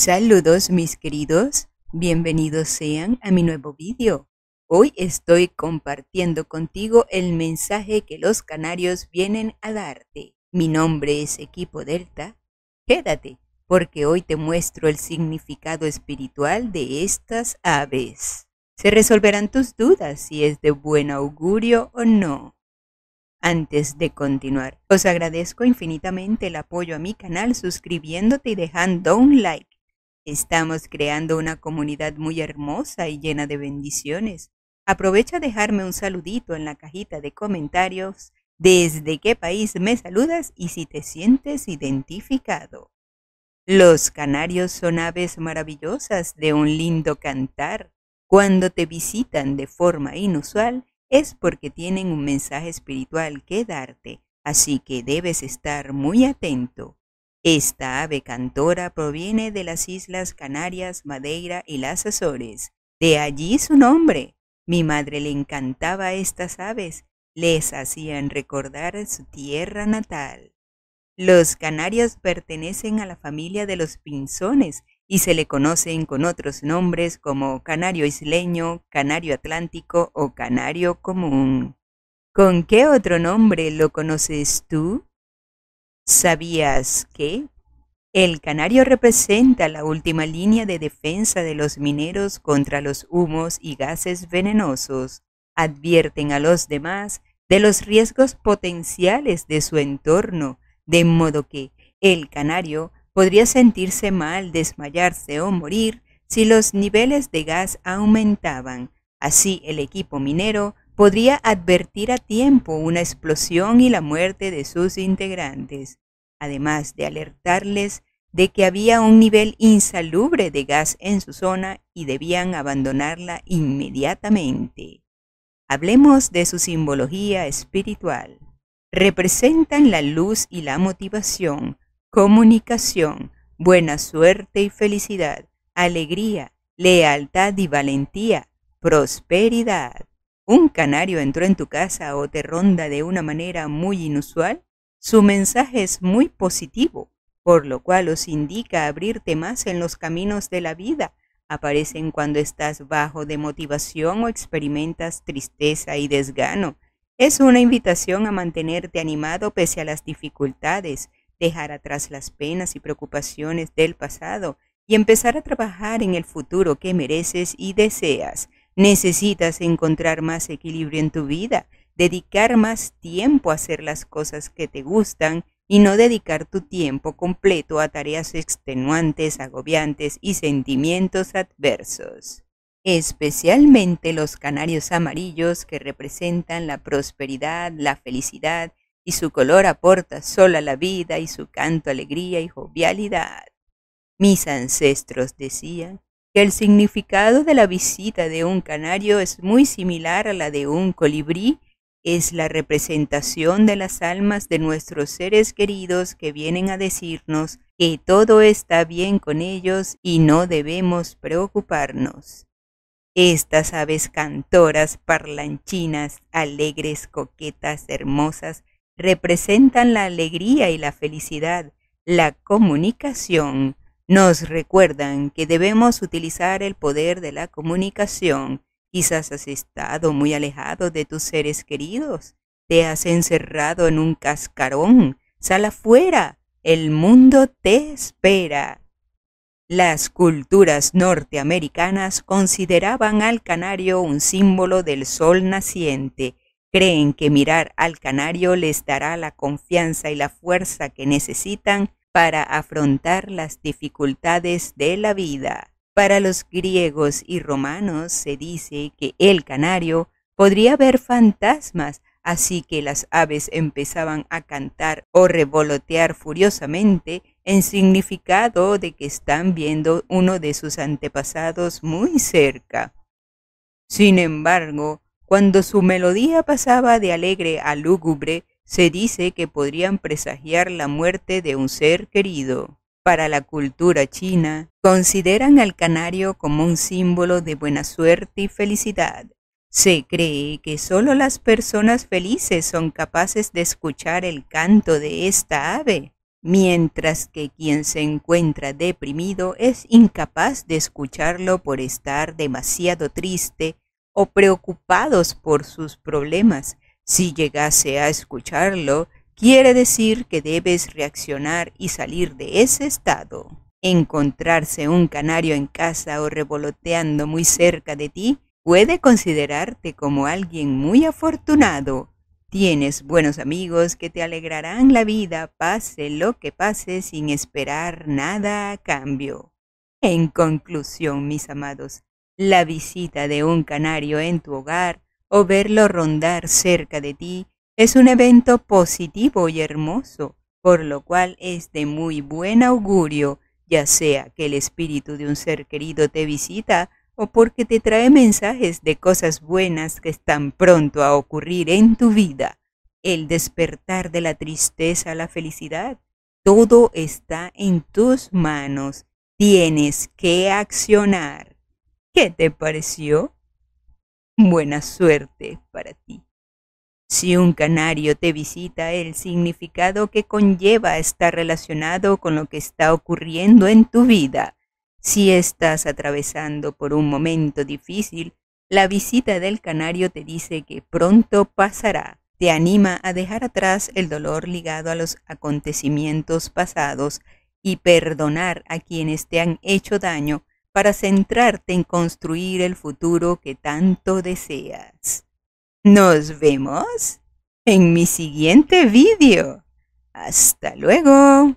Saludos mis queridos, bienvenidos sean a mi nuevo vídeo. Hoy estoy compartiendo contigo el mensaje que los canarios vienen a darte. Mi nombre es Equipo Delta. Quédate, porque hoy te muestro el significado espiritual de estas aves. Se resolverán tus dudas si es de buen augurio o no. Antes de continuar, os agradezco infinitamente el apoyo a mi canal suscribiéndote y dejando un like Estamos creando una comunidad muy hermosa y llena de bendiciones. Aprovecha dejarme un saludito en la cajita de comentarios desde qué país me saludas y si te sientes identificado. Los canarios son aves maravillosas de un lindo cantar. Cuando te visitan de forma inusual es porque tienen un mensaje espiritual que darte, así que debes estar muy atento. Esta ave cantora proviene de las Islas Canarias, Madeira y las Azores. De allí su nombre. Mi madre le encantaba estas aves, les hacían recordar su tierra natal. Los canarios pertenecen a la familia de los pinzones y se le conocen con otros nombres como canario isleño, canario atlántico o canario común. ¿Con qué otro nombre lo conoces tú? ¿Sabías que? El canario representa la última línea de defensa de los mineros contra los humos y gases venenosos. Advierten a los demás de los riesgos potenciales de su entorno, de modo que el canario podría sentirse mal, desmayarse o morir si los niveles de gas aumentaban. Así el equipo minero podría advertir a tiempo una explosión y la muerte de sus integrantes, además de alertarles de que había un nivel insalubre de gas en su zona y debían abandonarla inmediatamente. Hablemos de su simbología espiritual. Representan la luz y la motivación, comunicación, buena suerte y felicidad, alegría, lealtad y valentía, prosperidad un canario entró en tu casa o te ronda de una manera muy inusual, su mensaje es muy positivo, por lo cual os indica abrirte más en los caminos de la vida. Aparecen cuando estás bajo de motivación o experimentas tristeza y desgano. Es una invitación a mantenerte animado pese a las dificultades, dejar atrás las penas y preocupaciones del pasado y empezar a trabajar en el futuro que mereces y deseas. Necesitas encontrar más equilibrio en tu vida, dedicar más tiempo a hacer las cosas que te gustan y no dedicar tu tiempo completo a tareas extenuantes, agobiantes y sentimientos adversos. Especialmente los canarios amarillos que representan la prosperidad, la felicidad y su color aporta sol a la vida y su canto alegría y jovialidad. Mis ancestros decían que el significado de la visita de un canario es muy similar a la de un colibrí, es la representación de las almas de nuestros seres queridos que vienen a decirnos que todo está bien con ellos y no debemos preocuparnos. Estas aves cantoras, parlanchinas, alegres, coquetas, hermosas, representan la alegría y la felicidad, la comunicación, nos recuerdan que debemos utilizar el poder de la comunicación. Quizás has estado muy alejado de tus seres queridos, te has encerrado en un cascarón, sal afuera, el mundo te espera. Las culturas norteamericanas consideraban al canario un símbolo del sol naciente. Creen que mirar al canario les dará la confianza y la fuerza que necesitan para afrontar las dificultades de la vida. Para los griegos y romanos se dice que el canario podría ver fantasmas, así que las aves empezaban a cantar o revolotear furiosamente en significado de que están viendo uno de sus antepasados muy cerca. Sin embargo, cuando su melodía pasaba de alegre a lúgubre, se dice que podrían presagiar la muerte de un ser querido. Para la cultura china, consideran al canario como un símbolo de buena suerte y felicidad. Se cree que solo las personas felices son capaces de escuchar el canto de esta ave, mientras que quien se encuentra deprimido es incapaz de escucharlo por estar demasiado triste o preocupados por sus problemas si llegase a escucharlo, quiere decir que debes reaccionar y salir de ese estado. Encontrarse un canario en casa o revoloteando muy cerca de ti puede considerarte como alguien muy afortunado. Tienes buenos amigos que te alegrarán la vida, pase lo que pase, sin esperar nada a cambio. En conclusión, mis amados, la visita de un canario en tu hogar o verlo rondar cerca de ti es un evento positivo y hermoso, por lo cual es de muy buen augurio, ya sea que el espíritu de un ser querido te visita o porque te trae mensajes de cosas buenas que están pronto a ocurrir en tu vida. El despertar de la tristeza a la felicidad, todo está en tus manos. Tienes que accionar. ¿Qué te pareció? Buena suerte para ti. Si un canario te visita, el significado que conlleva está relacionado con lo que está ocurriendo en tu vida. Si estás atravesando por un momento difícil, la visita del canario te dice que pronto pasará. Te anima a dejar atrás el dolor ligado a los acontecimientos pasados y perdonar a quienes te han hecho daño para centrarte en construir el futuro que tanto deseas. Nos vemos en mi siguiente vídeo. Hasta luego.